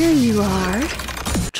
Here you are.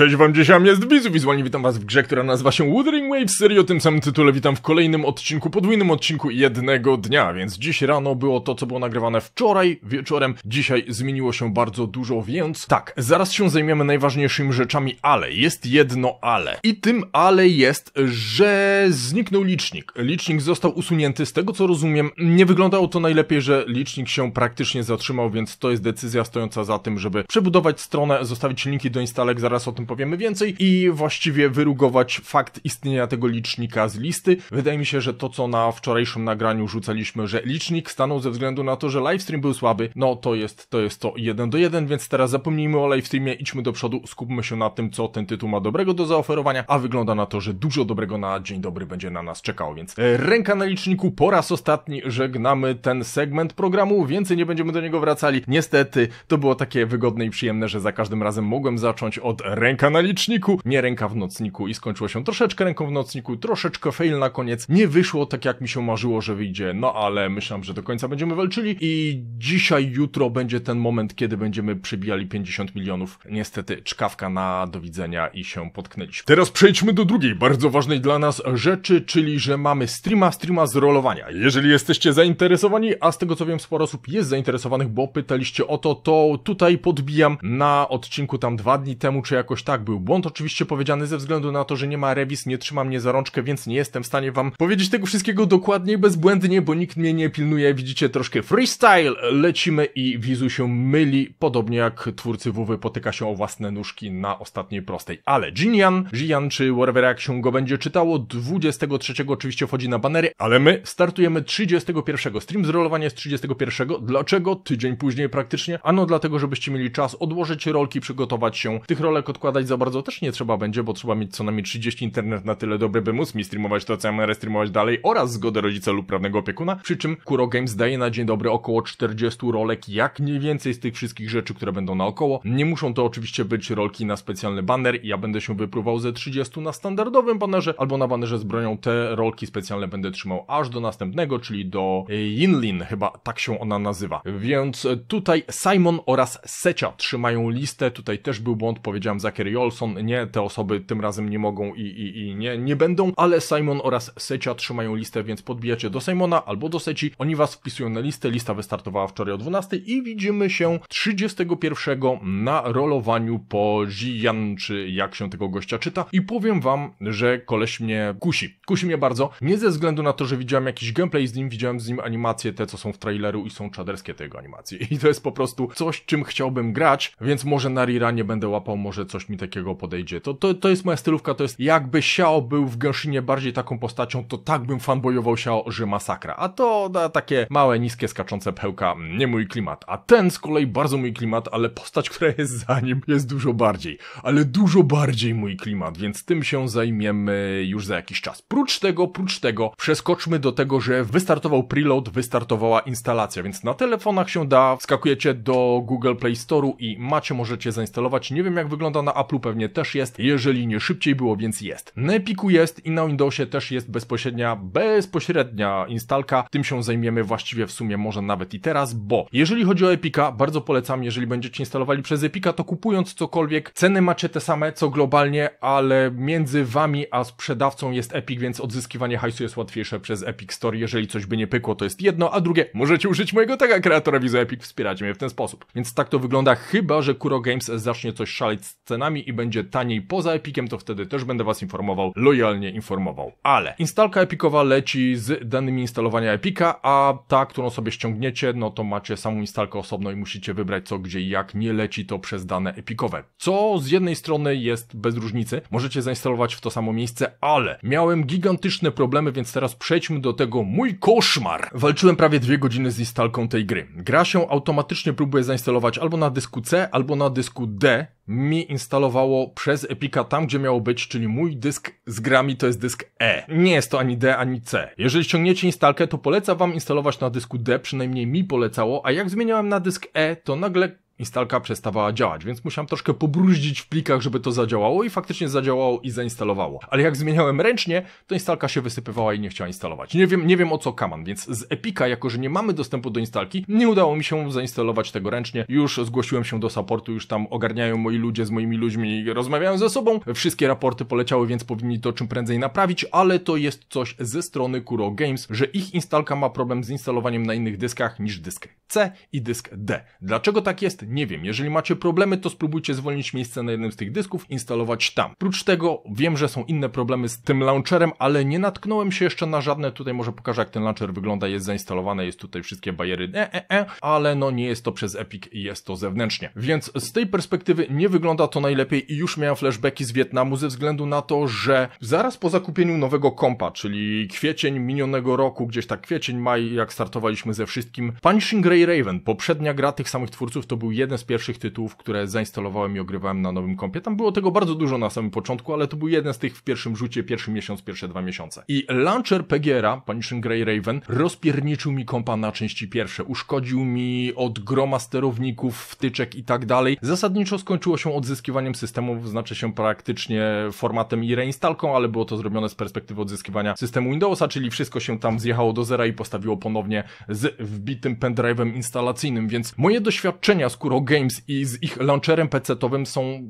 Cześć wam, dzisiaj jest Bizu Wizualnie witam was w grze, która nazywa się Wuthering Wave serio o tym samym tytule. Witam w kolejnym odcinku, podwójnym odcinku jednego dnia, więc dziś rano było to, co było nagrywane wczoraj wieczorem. Dzisiaj zmieniło się bardzo dużo, więc tak, zaraz się zajmiemy najważniejszymi rzeczami, ale jest jedno ale. I tym ale jest, że zniknął licznik. Licznik został usunięty, z tego co rozumiem, nie wyglądało to najlepiej, że licznik się praktycznie zatrzymał, więc to jest decyzja stojąca za tym, żeby przebudować stronę, zostawić linki do instalek, zaraz o tym powiemy więcej i właściwie wyrugować fakt istnienia tego licznika z listy. Wydaje mi się, że to co na wczorajszym nagraniu rzucaliśmy, że licznik stanął ze względu na to, że livestream był słaby, no to jest to jest to 1 do 1, więc teraz zapomnijmy o livestreamie, idźmy do przodu, skupmy się na tym, co ten tytuł ma dobrego do zaoferowania, a wygląda na to, że dużo dobrego na dzień dobry będzie na nas czekało, więc e, ręka na liczniku, po raz ostatni żegnamy ten segment programu, więcej nie będziemy do niego wracali. Niestety, to było takie wygodne i przyjemne, że za każdym razem mogłem zacząć od ręki ręka na liczniku, nie ręka w nocniku i skończyło się troszeczkę ręką w nocniku, troszeczkę fail na koniec. Nie wyszło tak jak mi się marzyło, że wyjdzie, no ale myślałem, że do końca będziemy walczyli i dzisiaj, jutro będzie ten moment, kiedy będziemy przebijali 50 milionów. Niestety czkawka na do widzenia i się potknęliśmy. Teraz przejdźmy do drugiej, bardzo ważnej dla nas rzeczy, czyli że mamy streama, streama z rolowania. Jeżeli jesteście zainteresowani, a z tego co wiem sporo osób jest zainteresowanych, bo pytaliście o to, to tutaj podbijam na odcinku tam dwa dni temu, czy jakoś coś tak był. Błąd oczywiście powiedziany ze względu na to, że nie ma rewis, nie trzyma mnie za rączkę, więc nie jestem w stanie wam powiedzieć tego wszystkiego dokładnie i bezbłędnie, bo nikt mnie nie pilnuje. Widzicie, troszkę freestyle lecimy i Wizu się myli, podobnie jak twórcy WW potyka się o własne nóżki na ostatniej prostej. Ale Jinian, Jian czy whatever jak się go będzie czytało, 23 oczywiście wchodzi na banery, ale my startujemy 31. Stream zrolowanie jest 31. Dlaczego? Tydzień później praktycznie. Ano dlatego, żebyście mieli czas odłożyć rolki, przygotować się. Tych rolek odkładamy składać za bardzo też nie trzeba będzie, bo trzeba mieć co najmniej 30 internet na tyle dobry, by móc mi streamować to, co ja mam restreamować dalej oraz zgodę rodzica lub prawnego opiekuna, przy czym Kuro Games daje na dzień dobry około 40 rolek, jak mniej więcej z tych wszystkich rzeczy, które będą naokoło. Nie muszą to oczywiście być rolki na specjalny banner i ja będę się wyprówał ze 30 na standardowym banerze albo na banerze z bronią. Te rolki specjalne będę trzymał aż do następnego, czyli do Yinlin, chyba tak się ona nazywa. Więc tutaj Simon oraz Secia trzymają listę, tutaj też był błąd, powiedziałem za Tucker i Olson. Nie, te osoby tym razem nie mogą i, i, i nie, nie będą, ale Simon oraz Secia trzymają listę, więc podbijacie do Simona albo do Seci. Oni was wpisują na listę. Lista wystartowała wczoraj o 12 i widzimy się 31 na rolowaniu po Zian, czy jak się tego gościa czyta. I powiem wam, że koleś mnie kusi. Kusi mnie bardzo. Nie ze względu na to, że widziałem jakiś gameplay z nim, widziałem z nim animacje, te co są w traileru i są czaderskie tego animacje. I to jest po prostu coś, czym chciałbym grać, więc może na Rira nie będę łapał, może coś mi takiego podejdzie. To, to, to jest moja stylówka, to jest jakby Siao był w Genshinie bardziej taką postacią, to tak bym fanboyował Siao, że masakra. A to da takie małe, niskie, skaczące pełka, mm, nie mój klimat. A ten z kolei bardzo mój klimat, ale postać, która jest za nim jest dużo bardziej, ale dużo bardziej mój klimat, więc tym się zajmiemy już za jakiś czas. Prócz tego, prócz tego, przeskoczmy do tego, że wystartował preload, wystartowała instalacja, więc na telefonach się da, wskakujecie do Google Play Store'u i macie, możecie zainstalować. Nie wiem jak wygląda na Apple pewnie też jest, jeżeli nie szybciej było, więc jest. Na Epicu jest i na Windowsie też jest bezpośrednia, bezpośrednia instalka, tym się zajmiemy właściwie w sumie może nawet i teraz, bo jeżeli chodzi o Epica, bardzo polecam, jeżeli będziecie instalowali przez Epica, to kupując cokolwiek, ceny macie te same, co globalnie, ale między wami a sprzedawcą jest Epic, więc odzyskiwanie hajsu jest łatwiejsze przez Epic Store, jeżeli coś by nie pykło, to jest jedno, a drugie, możecie użyć mojego taga kreatora Visa Epic, wspierać mnie w ten sposób. Więc tak to wygląda, chyba, że Kuro Games zacznie coś szaleć z cenami, nami i będzie taniej poza Epikiem, to wtedy też będę Was informował, lojalnie informował. Ale instalka Epicowa leci z danymi instalowania Epika, a ta, którą sobie ściągniecie, no to macie samą instalkę osobno i musicie wybrać co, gdzie i jak. Nie leci to przez dane Epikowe. Co z jednej strony jest bez różnicy, możecie zainstalować w to samo miejsce, ale miałem gigantyczne problemy, więc teraz przejdźmy do tego mój koszmar. Walczyłem prawie dwie godziny z instalką tej gry. Gra się automatycznie próbuje zainstalować albo na dysku C, albo na dysku D, mi instalowało przez Epica tam, gdzie miało być, czyli mój dysk z grami to jest dysk E. Nie jest to ani D, ani C. Jeżeli ściągniecie instalkę, to poleca wam instalować na dysku D, przynajmniej mi polecało, a jak zmieniałem na dysk E, to nagle instalka przestawała działać, więc musiałem troszkę pobruździć w plikach, żeby to zadziałało i faktycznie zadziałało i zainstalowało. Ale jak zmieniałem ręcznie, to instalka się wysypywała i nie chciała instalować. Nie wiem, nie wiem o co kaman, więc z Epica, jako że nie mamy dostępu do instalki, nie udało mi się zainstalować tego ręcznie. Już zgłosiłem się do supportu, już tam ogarniają moi ludzie z moimi ludźmi, rozmawiają ze sobą. Wszystkie raporty poleciały, więc powinni to czym prędzej naprawić, ale to jest coś ze strony Kuro Games, że ich instalka ma problem z instalowaniem na innych dyskach niż dysk C i dysk D. Dlaczego tak jest? Nie wiem, jeżeli macie problemy, to spróbujcie zwolnić miejsce na jednym z tych dysków, instalować tam. Prócz tego wiem, że są inne problemy z tym launcherem, ale nie natknąłem się jeszcze na żadne. Tutaj może pokażę, jak ten launcher wygląda, jest zainstalowany, jest tutaj wszystkie bariery, e, e, e, ale no nie jest to przez Epic, jest to zewnętrznie. Więc z tej perspektywy nie wygląda to najlepiej i już miałem flashbacki z Wietnamu ze względu na to, że zaraz po zakupieniu nowego kompa, czyli kwiecień minionego roku, gdzieś tak kwiecień, maj, jak startowaliśmy ze wszystkim, Punishing Grey Raven, poprzednia gra tych samych twórców, to był jeden z pierwszych tytułów, które zainstalowałem i ogrywałem na nowym kompie. Tam było tego bardzo dużo na samym początku, ale to był jeden z tych w pierwszym rzucie, pierwszy miesiąc, pierwsze dwa miesiące. I launcher PGR-a, Punishing Grey Raven, rozpierniczył mi kompa na części pierwsze. Uszkodził mi od groma sterowników, wtyczek i tak dalej. Zasadniczo skończyło się odzyskiwaniem systemu, znaczy się praktycznie formatem i reinstalką, ale było to zrobione z perspektywy odzyskiwania systemu Windowsa, czyli wszystko się tam zjechało do zera i postawiło ponownie z wbitym pendrive'em instalacyjnym, więc moje doświadczenia z Kuro Games i z ich launcherem PC-owym są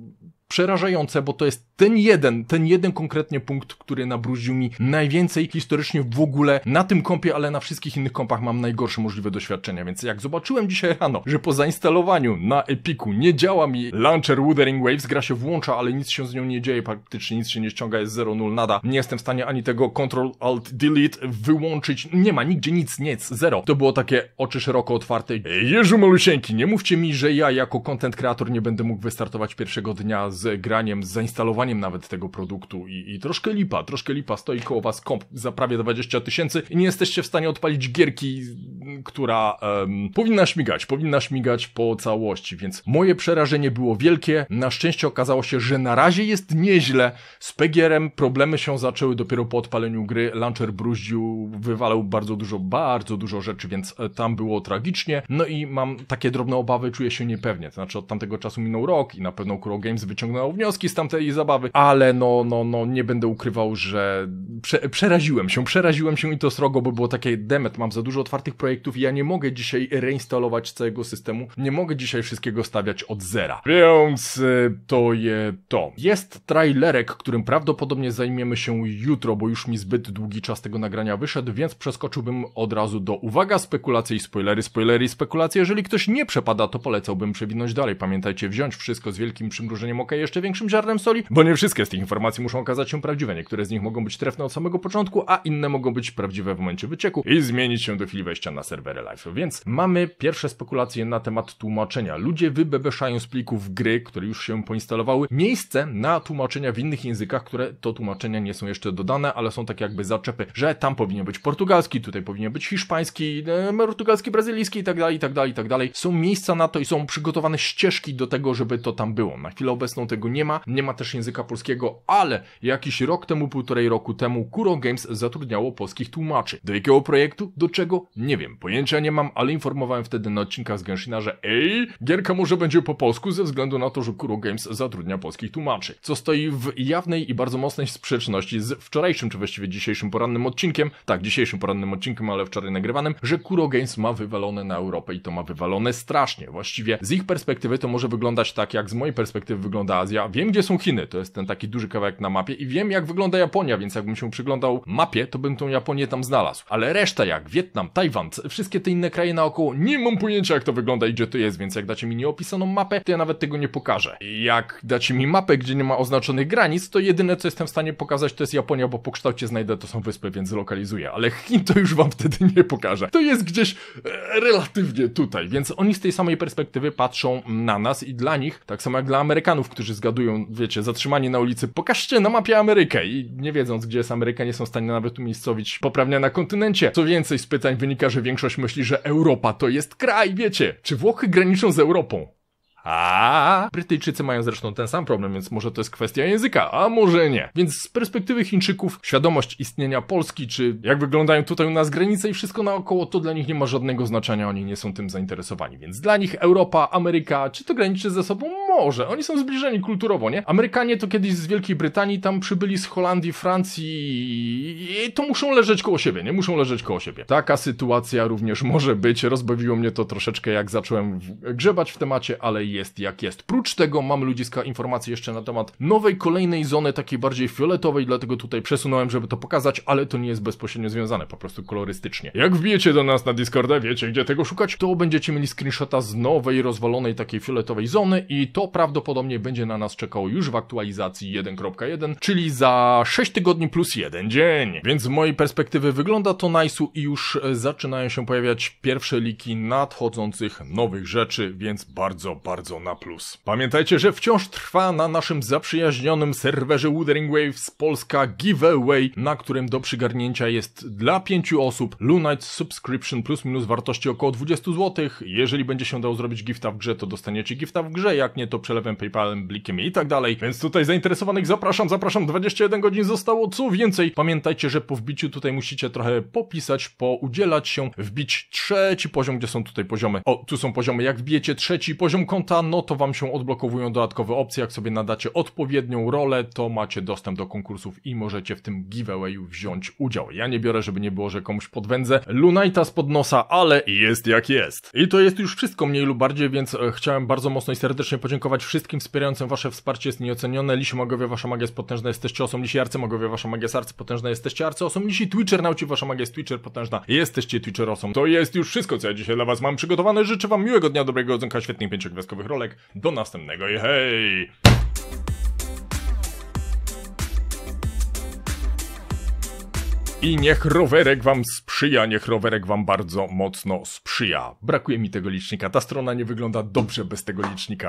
przerażające, bo to jest ten jeden, ten jeden konkretnie punkt, który nabrudził mi najwięcej historycznie w ogóle na tym kompie, ale na wszystkich innych kompach mam najgorsze możliwe doświadczenia, więc jak zobaczyłem dzisiaj rano, że po zainstalowaniu na Epiku nie działa mi launcher Wuthering Waves, gra się włącza, ale nic się z nią nie dzieje, praktycznie nic się nie ściąga, jest 0-0 nada, nie jestem w stanie ani tego Ctrl Alt Delete wyłączyć, nie ma nigdzie nic, nic, zero. To było takie oczy szeroko otwarte, Jezu malusieńki, nie mówcie mi, że ja jako content creator nie będę mógł wystartować pierwszego dnia z z graniem, z zainstalowaniem nawet tego produktu i, i troszkę lipa, troszkę lipa stoi koło was komp za prawie 20 tysięcy i nie jesteście w stanie odpalić gierki, która um, powinna śmigać, powinna śmigać po całości, więc moje przerażenie było wielkie, na szczęście okazało się, że na razie jest nieźle, z Pegierem problemy się zaczęły dopiero po odpaleniu gry, launcher bruździł, wywalał bardzo dużo, bardzo dużo rzeczy, więc e, tam było tragicznie, no i mam takie drobne obawy, czuję się niepewnie, to znaczy od tamtego czasu minął rok i na pewno Kuro Games wyciągnął wyciągnął wnioski z tamtej zabawy, ale no, no, no, nie będę ukrywał, że prze, przeraziłem się, przeraziłem się i to srogo, bo było takie, demet, mam za dużo otwartych projektów i ja nie mogę dzisiaj reinstalować całego systemu, nie mogę dzisiaj wszystkiego stawiać od zera. Więc y, to je to. Jest trailerek, którym prawdopodobnie zajmiemy się jutro, bo już mi zbyt długi czas tego nagrania wyszedł, więc przeskoczyłbym od razu do uwaga, spekulacje i spoilery, spoilery i spekulacje. Jeżeli ktoś nie przepada, to polecałbym przewinąć dalej. Pamiętajcie, wziąć wszystko z wielkim przymrużeniem oka, jeszcze większym ziarnem soli, bo nie wszystkie z tych informacji muszą okazać się prawdziwe. Niektóre z nich mogą być trefne od samego początku, a inne mogą być prawdziwe w momencie wycieku i zmienić się do chwili wejścia na serwery live. Więc mamy pierwsze spekulacje na temat tłumaczenia. Ludzie wybebeszają z plików gry, które już się poinstalowały, miejsce na tłumaczenia w innych językach, które to tłumaczenia nie są jeszcze dodane, ale są takie jakby zaczepy, że tam powinien być portugalski, tutaj powinien być hiszpański, e, portugalski, brazylijski i tak dalej, i tak dalej, i tak dalej. Są miejsca na to i są przygotowane ścieżki do tego, żeby to tam było. Na chwilę obecną tego nie ma, nie ma też języka polskiego, ale jakiś rok temu, półtorej roku temu Kuro Games zatrudniało polskich tłumaczy. Do jakiego projektu? Do czego? Nie wiem, pojęcia nie mam, ale informowałem wtedy na odcinkach z Genshina, że ej, gierka może będzie po polsku ze względu na to, że Kuro Games zatrudnia polskich tłumaczy, co stoi w jawnej i bardzo mocnej sprzeczności z wczorajszym, czy właściwie dzisiejszym porannym odcinkiem, tak, dzisiejszym porannym odcinkiem, ale wczoraj nagrywanym, że Kuro Games ma wywalone na Europę i to ma wywalone strasznie. Właściwie z ich perspektywy to może wyglądać tak, jak z mojej perspektywy wygląda Azja, wiem gdzie są Chiny, to jest ten taki duży kawałek na mapie i wiem jak wygląda Japonia, więc jakbym się przyglądał mapie, to bym tą Japonię tam znalazł. Ale reszta jak Wietnam, Tajwan, wszystkie te inne kraje naokoło, nie mam pojęcia jak to wygląda i gdzie to jest, więc jak dacie mi nieopisaną mapę, to ja nawet tego nie pokażę. Jak dacie mi mapę, gdzie nie ma oznaczonych granic, to jedyne co jestem w stanie pokazać to jest Japonia, bo po kształcie znajdę to są wyspy, więc zlokalizuję, ale Chin to już wam wtedy nie pokażę. To jest gdzieś e, relatywnie tutaj, więc oni z tej samej perspektywy patrzą na nas i dla nich, tak samo jak dla Amerykanów, którzy którzy zgadują, wiecie, zatrzymani na ulicy, pokażcie na mapie Amerykę i nie wiedząc, gdzie jest Ameryka, nie są w stanie nawet umiejscowić poprawnie na kontynencie. Co więcej, z pytań wynika, że większość myśli, że Europa to jest kraj, wiecie. Czy Włochy graniczą z Europą? A Brytyjczycy mają zresztą ten sam problem, więc może to jest kwestia języka, a może nie. Więc z perspektywy Chińczyków świadomość istnienia Polski, czy jak wyglądają tutaj u nas granice i wszystko naokoło, to dla nich nie ma żadnego znaczenia, oni nie są tym zainteresowani. Więc dla nich Europa, Ameryka, czy to graniczy ze sobą? może, oni są zbliżeni kulturowo, nie? Amerykanie to kiedyś z Wielkiej Brytanii, tam przybyli z Holandii, Francji i to muszą leżeć koło siebie, nie? Muszą leżeć koło siebie. Taka sytuacja również może być, rozbawiło mnie to troszeczkę jak zacząłem grzebać w temacie, ale jest jak jest. Prócz tego mam ludziska informacji jeszcze na temat nowej, kolejnej zony, takiej bardziej fioletowej, dlatego tutaj przesunąłem, żeby to pokazać, ale to nie jest bezpośrednio związane, po prostu kolorystycznie. Jak wbijecie do nas na Discorda, wiecie gdzie tego szukać, to będziecie mieli screenshota z nowej, rozwalonej takiej fioletowej zony i to to prawdopodobnie będzie na nas czekało już w aktualizacji 1.1, czyli za 6 tygodni plus jeden dzień. Więc z mojej perspektywy wygląda to najsu i już e, zaczynają się pojawiać pierwsze liki nadchodzących nowych rzeczy, więc bardzo, bardzo na plus. Pamiętajcie, że wciąż trwa na naszym zaprzyjaźnionym serwerze Wuthering Waves Polska giveaway, na którym do przygarnięcia jest dla 5 osób Lunite Subscription plus minus wartości około 20 zł. Jeżeli będzie się dało zrobić gifta w grze, to dostaniecie gifta w grze, jak nie, to przelewem PayPalem, Blikiem i tak dalej. Więc tutaj zainteresowanych zapraszam, zapraszam. 21 godzin zostało. Co więcej, pamiętajcie, że po wbiciu tutaj musicie trochę popisać, poudzielać się, wbić trzeci poziom, gdzie są tutaj poziomy. O, tu są poziomy. Jak wbijecie trzeci poziom konta, no to wam się odblokowują dodatkowe opcje. Jak sobie nadacie odpowiednią rolę, to macie dostęp do konkursów i możecie w tym giveawayu wziąć udział. Ja nie biorę, żeby nie było, że komuś podwędzę. Lunaita spod nosa, ale jest jak jest. I to jest już wszystko mniej lub bardziej, więc e, chciałem bardzo mocno i serdecznie podziękować podziękować wszystkim wspierającym wasze wsparcie, jest nieocenione. Lisi magowie, wasza magia jest potężna, jesteście osą. Lisi arcymagowie, wasza magia jest arcypotężna, jesteście arcyosom. Lisi Twitcher nauczył wasza magia jest Twitcher potężna, jesteście Twitcherosą. To jest już wszystko, co ja dzisiaj dla was mam przygotowane. Życzę wam miłego dnia, dobrego odzonka, świetnych pięciogwiazdkowych rolek. Do następnego i hej! I niech rowerek wam sprzyja, niech rowerek wam bardzo mocno sprzyja. Brakuje mi tego licznika, ta strona nie wygląda dobrze bez tego licznika.